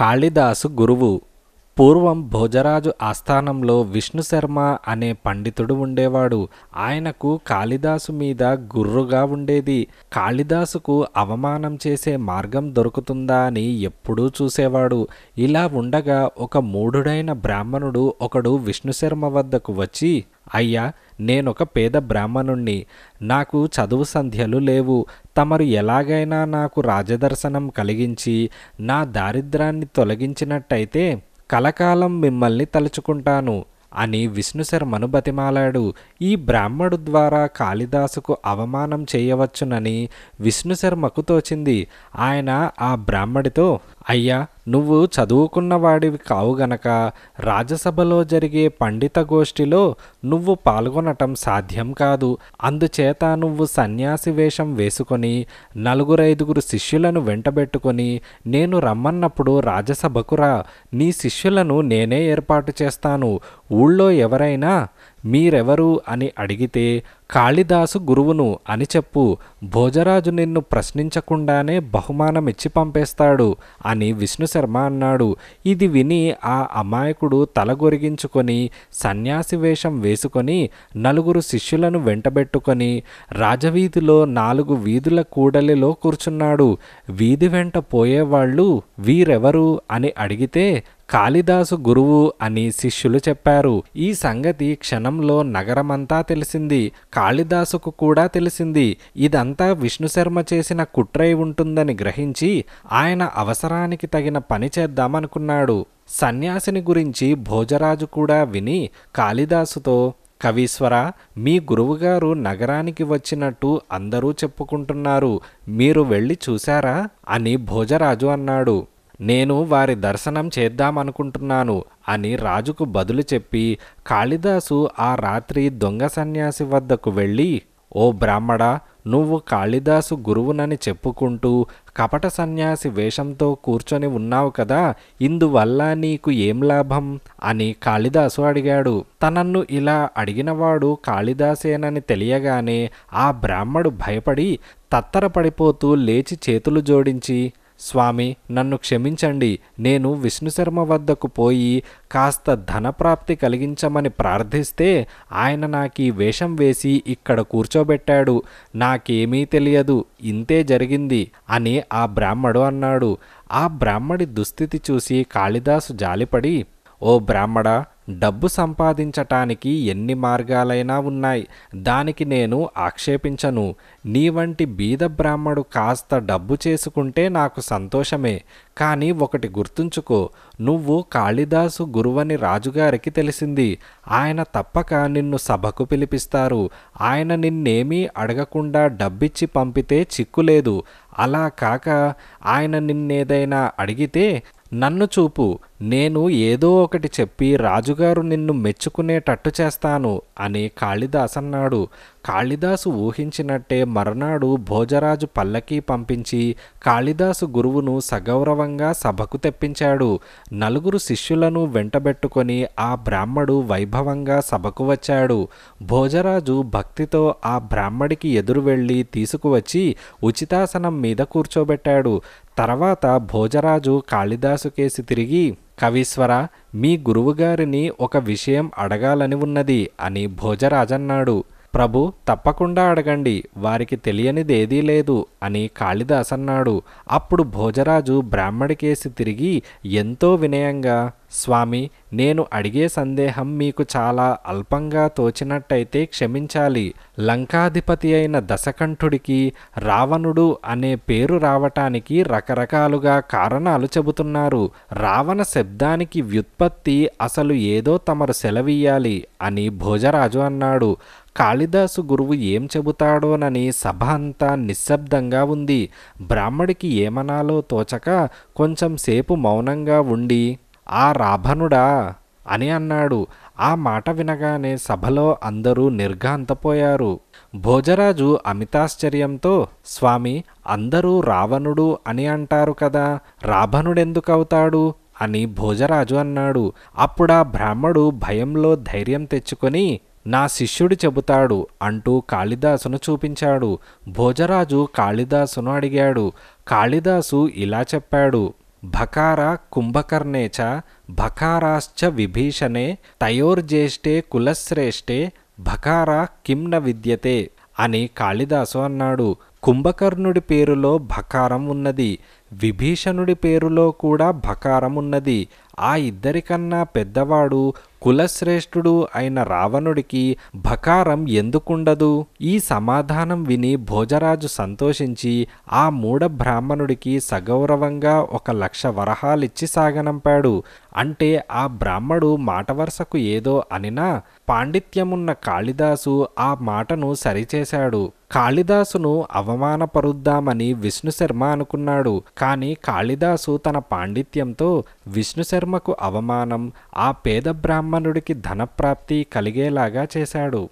కాళిదాసు గురువు పూర్వం భోజరాజు ఆస్థానంలో విష్ణు శర్మ అనే పండితుడు ఉండేవాడు ఆయనకు కాళిదాసు మీద గుర్రుగా ఉండేది కాళిదాసుకు అవమానం చేసే మార్గం దొరుకుతుందా అని ఎప్పుడూ చూసేవాడు ఇలా ఉండగా ఒక మూఢుడైన బ్రాహ్మణుడు ఒకడు విష్ణు శర్మ వద్దకు వచ్చి అయ్యా నేనొక పేద బ్రాహ్మణుణ్ణి నాకు చదువు సంధ్యలు లేవు తమరు ఎలాగైనా నాకు రాజదర్శనం కలిగించి నా దారిద్రాన్ని తొలగించినట్టయితే కలకాలం మిమ్మల్ని తలుచుకుంటాను అని విష్ణుశర్మను బతిమాలాడు ఈ బ్రాహ్మడు ద్వారా కాళిదాసుకు అవమానం చేయవచ్చునని విష్ణుశర్మకు తోచింది ఆయన ఆ బ్రాహ్మడితో అయ్యా నువ్వు చదువుకున్నవాడివి కావు గనక రాజ్యసభలో జరిగే పండిత గోష్ఠిలో నువ్వు పాల్గొనటం సాధ్యం కాదు అందుచేత నువ్వు సన్యాసి వేషం వేసుకొని నలుగురైదుగురు శిష్యులను వెంటబెట్టుకొని నేను రమ్మన్నప్పుడు రాజసభకురా రా నీ శిష్యులను నేనే ఏర్పాటు చేస్తాను ఊళ్ళో ఎవరైనా మీరెవరు అని అడిగితే కాళిదాసు గురువును అని చెప్పు భోజరాజు నిన్ను ప్రశ్నించకుండానే బహుమానమిచ్చి పంపేస్తాడు అని విష్ణుశర్మ అన్నాడు ఇది విని ఆ అమాయకుడు తలగొరిగించుకొని సన్యాసి వేషం వేసుకొని నలుగురు శిష్యులను వెంటబెట్టుకొని రాజవీధిలో నాలుగు వీధుల కూడలిలో కూర్చున్నాడు వీధి వెంట పోయేవాళ్ళు వీరెవరు అని అడిగితే కాళిదాసు గురువు అని శిష్యులు చెప్పారు ఈ సంగతి క్షణంలో నగరమంతా తెలిసింది కాళిదాసుకు కూడా తెలిసింది ఇదంతా విష్ణుశర్మ చేసిన కుట్రై ఉంటుందని గ్రహించి ఆయన అవసరానికి తగిన పని చేద్దామనుకున్నాడు సన్యాసిని గురించి భోజరాజు కూడా విని కాళిదాసుతో కవీశ్వర మీ గురువుగారు నగరానికి వచ్చినట్టు అందరూ చెప్పుకుంటున్నారు మీరు వెళ్ళి చూశారా అని భోజరాజు అన్నాడు నేను వారి దర్శనం చేద్దామనుకుంటున్నాను అని రాజుకు బదులు చెప్పి కాళిదాసు ఆ రాత్రి దొంగ సన్యాసి వద్దకు వెళ్ళి ఓ బ్రాహ్మడ నువ్వు కాళిదాసు గురువునని చెప్పుకుంటూ కపట సన్యాసి వేషంతో కూర్చొని ఉన్నావు కదా ఇందువల్ల నీకు ఏం లాభం అని కాళిదాసు అడిగాడు తనన్ను ఇలా అడిగినవాడు కాళిదాసేనని తెలియగానే ఆ బ్రాహ్మడు భయపడి తత్తరపడిపోతూ లేచి చేతులు జోడించి స్వామి నన్ను క్షమించండి నేను విష్ణుశర్మ వద్దకు పోయి కాస్త ధనప్రాప్తి కలిగించమని ప్రార్థిస్తే ఆయన నాకు ఈ వేషం వేసి ఇక్కడ కూర్చోబెట్టాడు నాకేమీ తెలియదు ఇంతే జరిగింది అని ఆ బ్రాహ్మడు అన్నాడు ఆ బ్రాహ్మడి దుస్థితి చూసి కాళిదాసు జాలిపడి ఓ బ్రాహ్మడా డబ్బు సంపాదించటానికి ఎన్ని మార్గాలైనా ఉన్నాయి దానికి నేను ఆక్షేపించను నీ వంటి బీద బ్రాహ్మడు కాస్త డబ్బు చేసుకుంటే నాకు సంతోషమే కానీ ఒకటి గుర్తుంచుకో నువ్వు కాళిదాసు గురువని రాజుగారికి తెలిసింది ఆయన తప్పక నిన్ను సభకు పిలిపిస్తారు ఆయన నిన్నేమీ అడగకుండా డబ్బిచ్చి పంపితే చిక్కులేదు అలా కాక ఆయన నిన్నేదైనా అడిగితే నన్ను చూపు నేను ఏదో ఒకటి చెప్పి రాజుగారు నిన్ను మెచ్చుకునేటట్టు చేస్తాను అని కాళిదాసన్నాడు కాళిదాసు ఊహించినట్టే మర్నాడు భోజరాజు పల్లకీ పంపించి కాళిదాసు గురువును సగౌరవంగా సభకు తెప్పించాడు నలుగురు శిష్యులను వెంటబెట్టుకొని ఆ బ్రాహ్మడు వైభవంగా సభకు వచ్చాడు భోజరాజు భక్తితో ఆ బ్రాహ్మడికి ఎదురు వెళ్ళి తీసుకువచ్చి ఉచితాసనం మీద కూర్చోబెట్టాడు తర్వాత భోజరాజు కాళిదాసు కేసి తిరిగి కవీశ్వర మీ గురువుగారిని ఒక విషయం అడగాలని ఉన్నది అని భోజరాజన్నాడు ప్రభు తప్పకుండా అడగండి వారికి తెలియనిదేదీ లేదు అని కాళిదాసన్నాడు అప్పుడు భోజరాజు బ్రాహ్మడికేసి తిరిగి ఎంతో వినయంగా స్వామి నేను అడిగే సందేహం మీకు చాలా అల్పంగా తోచినట్టయితే క్షమించాలి లంకాధిపతి అయిన దశకంఠుడికి రావణుడు అనే పేరు రావటానికి రకరకాలుగా కారణాలు చెబుతున్నారు రావణ శబ్దానికి వ్యుత్పత్తి అసలు ఏదో తమరు సెలవీయాలి అని భోజరాజు అన్నాడు కాళిదాసు గురువు ఏం చెబుతాడోనని సభ అంతా నిశ్శబ్దంగా ఉంది బ్రాహ్మడికి ఏమనాలో తోచక కొంచెం సేపు మౌనంగా ఉండి ఆ రాభనుడా అని అన్నాడు ఆ మాట వినగానే సభలో అందరూ నిర్ఘాంతపోయారు భోజరాజు అమితాశ్చర్యంతో స్వామి అందరూ రావణుడు అని అంటారు కదా రాభనుడెందుకవుతాడు అని భోజరాజు అన్నాడు అప్పుడా బ్రాహ్మడు భయంలో ధైర్యం తెచ్చుకొని నా శిష్యుడు చెబుతాడు అంటూ కాళిదాసును చూపించాడు భోజరాజు కాళిదాసును అడిగాడు కాళిదాసు ఇలా చెప్పాడు భకారా కుంభకర్ణే చ భకారాశ్చ విభీషణే తయోర్జ్యేష్ఠే కులశ్రేష్ఠే భకారా కిమ్న న విద్యతే అని కాళిదాసు అన్నాడు కుంభకర్ణుడి పేరులో భకారం ఉన్నది విభీషణుడి పేరులో కూడా భకారం ఉన్నది ఆ ఇద్దరికన్నా పెద్దవాడు కులశ్రేష్ఠుడు అయిన రావణుడికి భకారం ఎందుకుండదు ఈ సమాధానం విని భోజరాజు సంతోషించి ఆ మూడ బ్రాహ్మణుడికి సగౌరవంగా ఒక లక్ష వరహాలిచ్చి సాగనంపాడు అంటే ఆ బ్రాహ్మడు మాట వరుసకు ఏదో అనినా పాండిత్యమున్న కాళిదాసు ఆ మాటను సరిచేశాడు కాళిదాసును అవమానపరుద్దామని విష్ణుశర్మ అనుకున్నాడు కాని కాళిదాసు తన పాండిత్యంతో విష్ణుశర్మ విశ్వకర్మకు అవమానం ఆ పేద బ్రాహ్మణుడికి ధనప్రాప్తి కలిగేలాగా చేశాడు